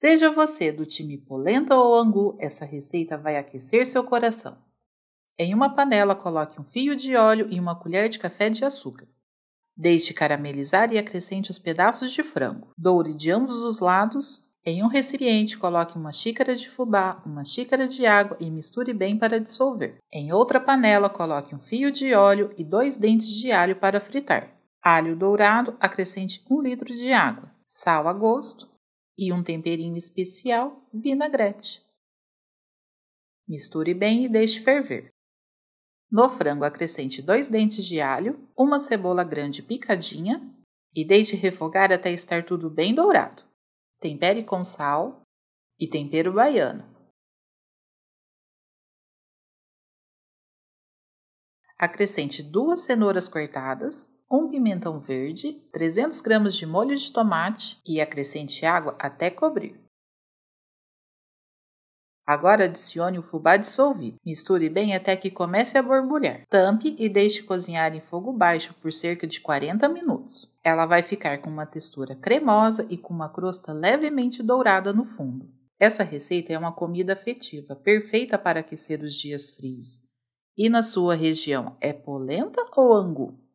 Seja você do time polenta ou angu, essa receita vai aquecer seu coração. Em uma panela, coloque um fio de óleo e uma colher de café de açúcar. Deixe caramelizar e acrescente os pedaços de frango. Doure de ambos os lados. Em um recipiente, coloque uma xícara de fubá, uma xícara de água e misture bem para dissolver. Em outra panela, coloque um fio de óleo e dois dentes de alho para fritar. Alho dourado, acrescente um litro de água. Sal a gosto e um temperinho especial, vinagrete. Misture bem e deixe ferver. No frango, acrescente dois dentes de alho, uma cebola grande picadinha e deixe refogar até estar tudo bem dourado. Tempere com sal e tempero baiano. Acrescente duas cenouras cortadas um pimentão verde, 300 gramas de molho de tomate e acrescente água até cobrir. Agora adicione o fubá dissolvido. Misture bem até que comece a borbulhar. Tampe e deixe cozinhar em fogo baixo por cerca de 40 minutos. Ela vai ficar com uma textura cremosa e com uma crosta levemente dourada no fundo. Essa receita é uma comida afetiva, perfeita para aquecer os dias frios. E na sua região, é polenta ou angu?